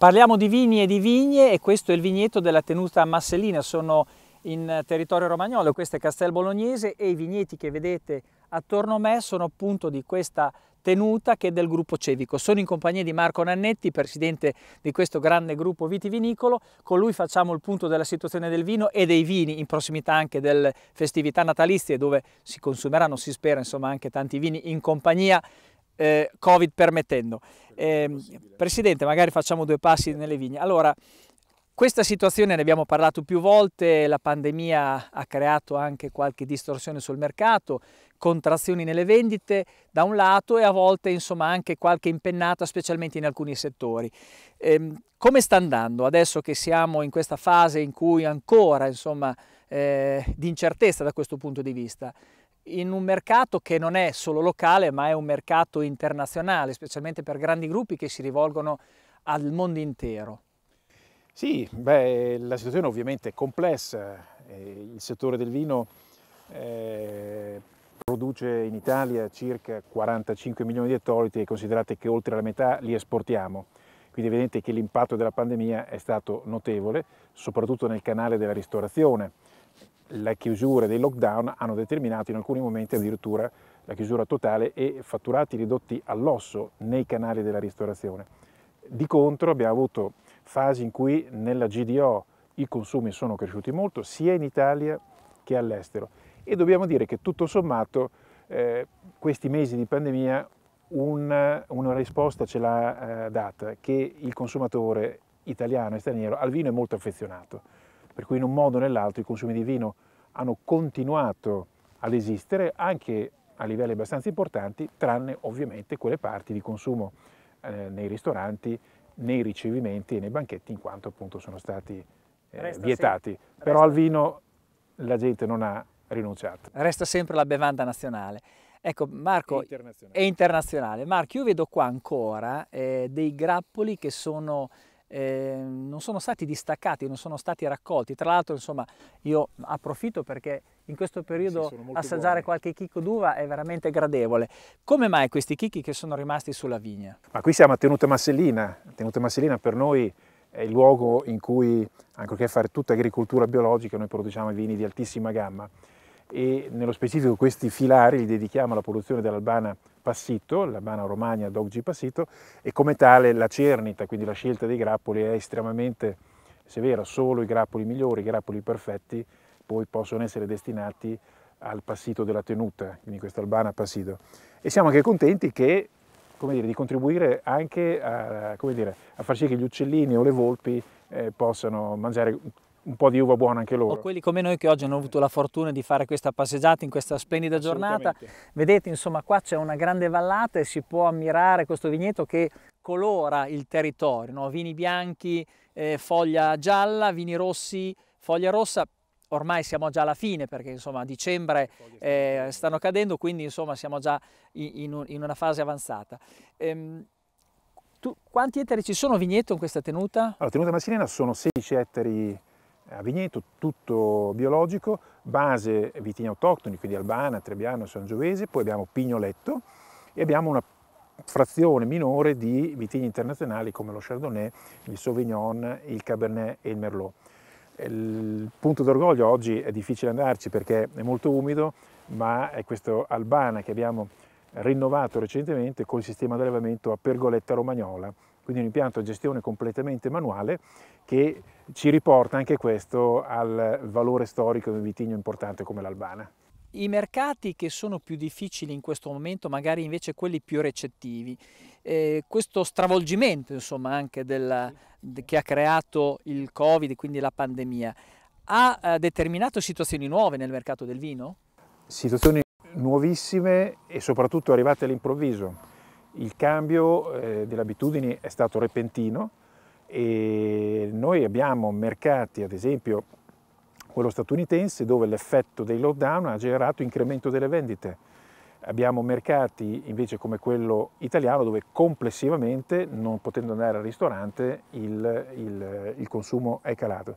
Parliamo di vini e di vigne e questo è il vigneto della tenuta Masselina, sono in territorio romagnolo, questo è Castel Bolognese e i vigneti che vedete attorno a me sono appunto di questa tenuta che è del gruppo Cevico. Sono in compagnia di Marco Nannetti, presidente di questo grande gruppo vitivinicolo. Con lui facciamo il punto della situazione del vino e dei vini in prossimità anche delle festività natalizie dove si consumeranno, si spera, insomma, anche tanti vini in compagnia eh, Covid permettendo. Eh, Presidente, magari facciamo due passi nelle vigne. Allora, questa situazione ne abbiamo parlato più volte, la pandemia ha creato anche qualche distorsione sul mercato, contrazioni nelle vendite da un lato e a volte insomma anche qualche impennata specialmente in alcuni settori. Eh, come sta andando adesso che siamo in questa fase in cui ancora insomma eh, di incertezza da questo punto di vista? in un mercato che non è solo locale ma è un mercato internazionale, specialmente per grandi gruppi che si rivolgono al mondo intero. Sì, beh, la situazione ovviamente è complessa, eh, il settore del vino eh, produce in Italia circa 45 milioni di ettolitri e considerate che oltre la metà li esportiamo. Quindi è evidente che l'impatto della pandemia è stato notevole, soprattutto nel canale della ristorazione le chiusure dei lockdown hanno determinato in alcuni momenti addirittura la chiusura totale e fatturati ridotti all'osso nei canali della ristorazione. Di contro abbiamo avuto fasi in cui nella GDO i consumi sono cresciuti molto sia in Italia che all'estero e dobbiamo dire che tutto sommato eh, questi mesi di pandemia una, una risposta ce l'ha eh, data che il consumatore italiano e straniero al vino è molto affezionato per cui in un modo o nell'altro i consumi di vino hanno continuato ad esistere anche a livelli abbastanza importanti, tranne ovviamente quelle parti di consumo eh, nei ristoranti, nei ricevimenti e nei banchetti, in quanto appunto sono stati eh, vietati. Sempre, Però al vino la gente non ha rinunciato. Resta sempre la bevanda nazionale. Ecco Marco, è internazionale. È internazionale. Marco, io vedo qua ancora eh, dei grappoli che sono eh, non sono stati distaccati, non sono stati raccolti. Tra l'altro, insomma, io approfitto perché in questo periodo sì, assaggiare buone. qualche chicco d'uva è veramente gradevole. Come mai questi chicchi che sono rimasti sulla vigna? Ma qui siamo a Tenuta Massellina. Tenuta Massellina per noi è il luogo in cui, anche ancorché fare tutta agricoltura biologica, noi produciamo vini di altissima gamma e nello specifico questi filari li dedichiamo alla produzione dell'albana Passito, la Bana Romagna Doggi Passito, e come tale la cernita, quindi la scelta dei grappoli è estremamente severa, solo i grappoli migliori, i grappoli perfetti, poi possono essere destinati al passito della tenuta, quindi questa albana passito. E siamo anche contenti che, come dire, di contribuire anche a, dire, a, far sì che gli uccellini o le volpi eh, possano mangiare un po' di uva buona anche loro. O quelli come noi che oggi hanno avuto la fortuna di fare questa passeggiata in questa splendida giornata. Vedete, insomma, qua c'è una grande vallata e si può ammirare questo vigneto che colora il territorio, no? vini bianchi, eh, foglia gialla, vini rossi, foglia rossa. Ormai siamo già alla fine perché insomma a dicembre eh, stanno cadendo, quindi insomma siamo già in, in una fase avanzata. Ehm, tu, quanti ettari ci sono vigneto in questa tenuta? Allora, tenuta massilena sono 16 ettari Avigneto, tutto biologico, base vitigni autoctoni, quindi Albana, Trebbiano, Sangiovese, poi abbiamo Pignoletto e abbiamo una frazione minore di vitigni internazionali come lo Chardonnay, il Sauvignon, il Cabernet e il Merlot. Il punto d'orgoglio oggi è difficile andarci perché è molto umido, ma è questo Albana che abbiamo rinnovato recentemente col sistema di allevamento a pergoletta romagnola quindi un impianto a gestione completamente manuale che ci riporta anche questo al valore storico di un vitigno importante come l'Albana. I mercati che sono più difficili in questo momento, magari invece quelli più recettivi, eh, questo stravolgimento insomma anche della, che ha creato il Covid, quindi la pandemia, ha eh, determinato situazioni nuove nel mercato del vino? Situazioni nuovissime e soprattutto arrivate all'improvviso il cambio eh, delle abitudini è stato repentino e noi abbiamo mercati, ad esempio quello statunitense, dove l'effetto dei lockdown ha generato incremento delle vendite. Abbiamo mercati invece come quello italiano dove complessivamente, non potendo andare al ristorante, il, il, il consumo è calato.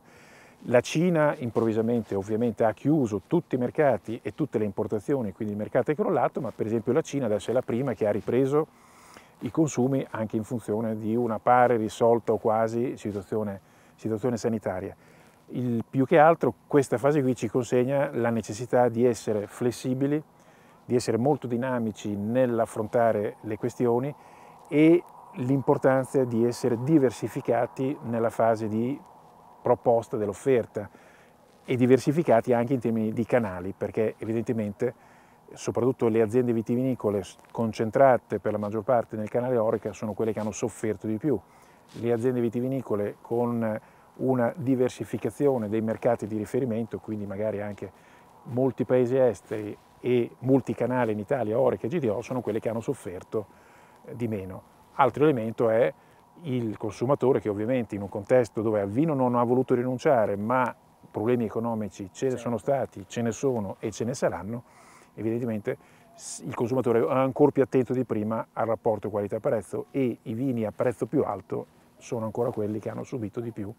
La Cina improvvisamente ovviamente ha chiuso tutti i mercati e tutte le importazioni, quindi il mercato è crollato, ma per esempio la Cina adesso è la prima che ha ripreso i consumi anche in funzione di una pare risolta o quasi situazione, situazione sanitaria. Il, più che altro questa fase qui ci consegna la necessità di essere flessibili, di essere molto dinamici nell'affrontare le questioni e l'importanza di essere diversificati nella fase di proposta, dell'offerta e diversificati anche in termini di canali, perché evidentemente soprattutto le aziende vitivinicole concentrate per la maggior parte nel canale Orica sono quelle che hanno sofferto di più. Le aziende vitivinicole con una diversificazione dei mercati di riferimento, quindi magari anche molti paesi esteri e molti canali in Italia, Orica e GDO, sono quelle che hanno sofferto eh, di meno. Altro elemento è il consumatore che ovviamente in un contesto dove al vino non ha voluto rinunciare, ma problemi economici ce ne certo. sono stati, ce ne sono e ce ne saranno, evidentemente il consumatore è ancora più attento di prima al rapporto qualità-prezzo e i vini a prezzo più alto sono ancora quelli che hanno subito di più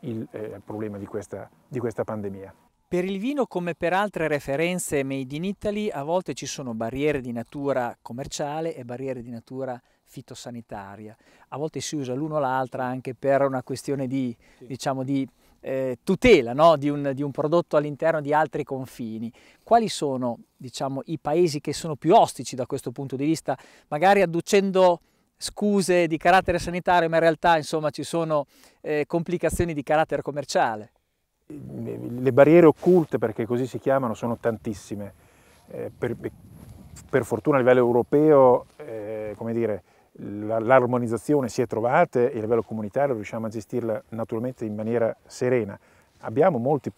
il eh, problema di questa, di questa pandemia. Per il vino, come per altre referenze made in Italy, a volte ci sono barriere di natura commerciale e barriere di natura fitosanitaria. A volte si usa l'uno o l'altra anche per una questione di, sì. diciamo, di eh, tutela no? di, un, di, un, prodotto all'interno di altri confini. Quali sono diciamo, i paesi che sono più ostici da questo punto di vista, magari adducendo scuse di carattere sanitario, ma in realtà insomma, ci sono eh, complicazioni di carattere commerciale? Le barriere occulte, perché così si chiamano, sono tantissime. Eh, per, per, fortuna a livello europeo, eh, come dire, l'armonizzazione si è trovata e a livello comunitario riusciamo a gestirla naturalmente in maniera serena. Abbiamo molti,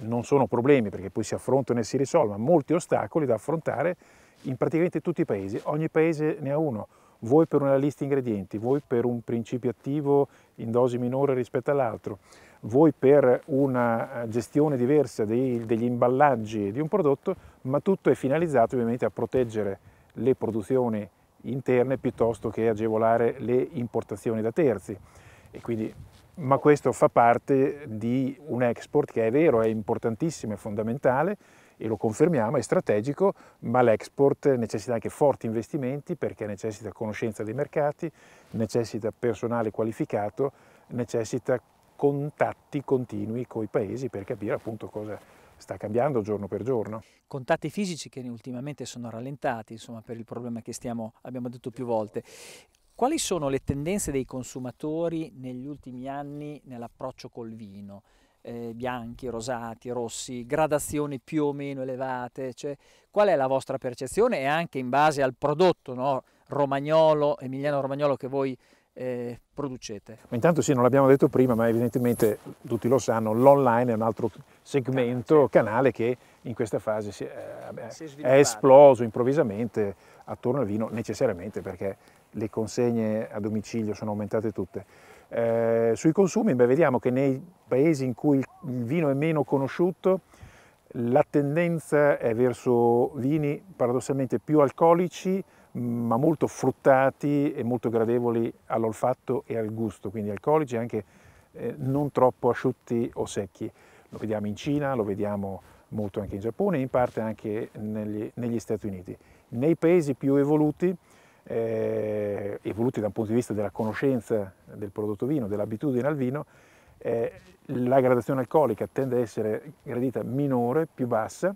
non sono problemi perché poi si affrontano e si risolvono, molti ostacoli da affrontare in praticamente tutti i paesi, ogni paese ne ha uno, voi per una lista ingredienti, voi per un principio attivo in dosi minore rispetto all'altro, voi per una eh, gestione diversa dei, degli imballaggi di un prodotto, ma tutto è finalizzato ovviamente a proteggere le produzioni interne piuttosto che agevolare le importazioni da terzi. Quindi, ma questo fa parte di un export che è vero, è importantissimo, è fondamentale e lo confermiamo, è strategico, ma l'export necessita anche forti investimenti perché necessita conoscenza dei mercati, necessita personale qualificato, necessita contatti continui con i paesi per capire appunto cosa, sta cambiando giorno per giorno. Contatti fisici che ultimamente sono rallentati insomma, per il problema che stiamo, abbiamo detto più volte. Quali sono le tendenze dei consumatori negli ultimi anni nell'approccio col vino? Eh, bianchi, rosati, rossi, gradazioni più o meno elevate, cioè, qual è la vostra percezione e anche in base al prodotto no? romagnolo, emiliano romagnolo che voi eh, producete. Ma intanto sì, non l'abbiamo detto prima, ma evidentemente tutti lo sanno, l'online è un altro segmento, canale, che in questa fase si, eh, si è, è esploso improvvisamente attorno al vino, necessariamente perché le consegne a domicilio sono aumentate tutte. Eh, sui consumi, beh, vediamo che nei paesi in cui il vino è meno conosciuto, la tendenza è verso vini paradossalmente più alcolici, ma molto fruttati e molto gradevoli all'olfatto e al gusto, quindi alcolici anche eh, non troppo asciutti o secchi. Lo vediamo in Cina, lo vediamo molto anche in Giappone e in parte anche negli, negli Stati Uniti. Nei paesi più evoluti, eh, evoluti dal punto di vista della conoscenza del prodotto vino, dell'abitudine al vino, eh, la gradazione alcolica tende ad essere gradita minore, più bassa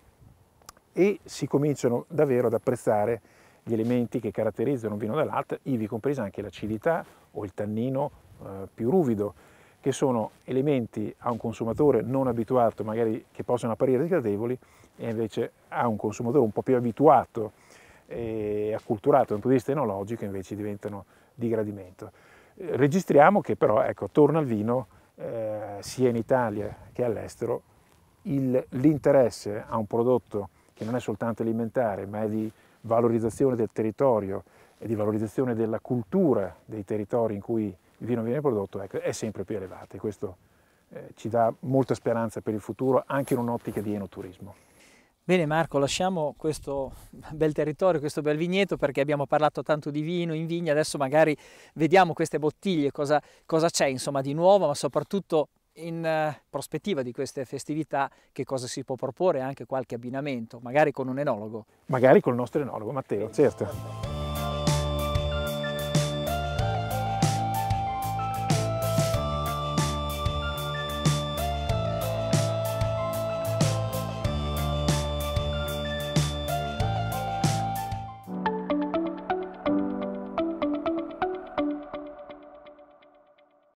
e si cominciano davvero ad apprezzare gli elementi che caratterizzano un vino da latte, ivi compresa anche l'acidità o il tannino eh, più ruvido, che sono elementi a un consumatore non abituato, magari che possono apparire sgradevoli, e invece a un consumatore un po' più abituato e acculturato dal punto di vista enologico invece diventano di gradimento. Eh, registriamo che però ecco, torna al vino eh, sia in Italia che all'estero l'interesse a un prodotto che non è soltanto alimentare ma è di valorizzazione del territorio e di valorizzazione della cultura dei territori in cui il vino viene prodotto ecco, è sempre più elevata e questo eh, ci dà molta speranza per il futuro anche in un'ottica di enoturismo. Bene Marco, lasciamo questo bel territorio, questo bel vigneto perché abbiamo parlato tanto di vino in vigna, adesso magari vediamo queste bottiglie, cosa, c'è insomma di nuovo, ma soprattutto in eh, prospettiva di queste festività che cosa si può proporre, anche qualche abbinamento, magari con un enologo. Magari con il nostro enologo, Matteo, certo.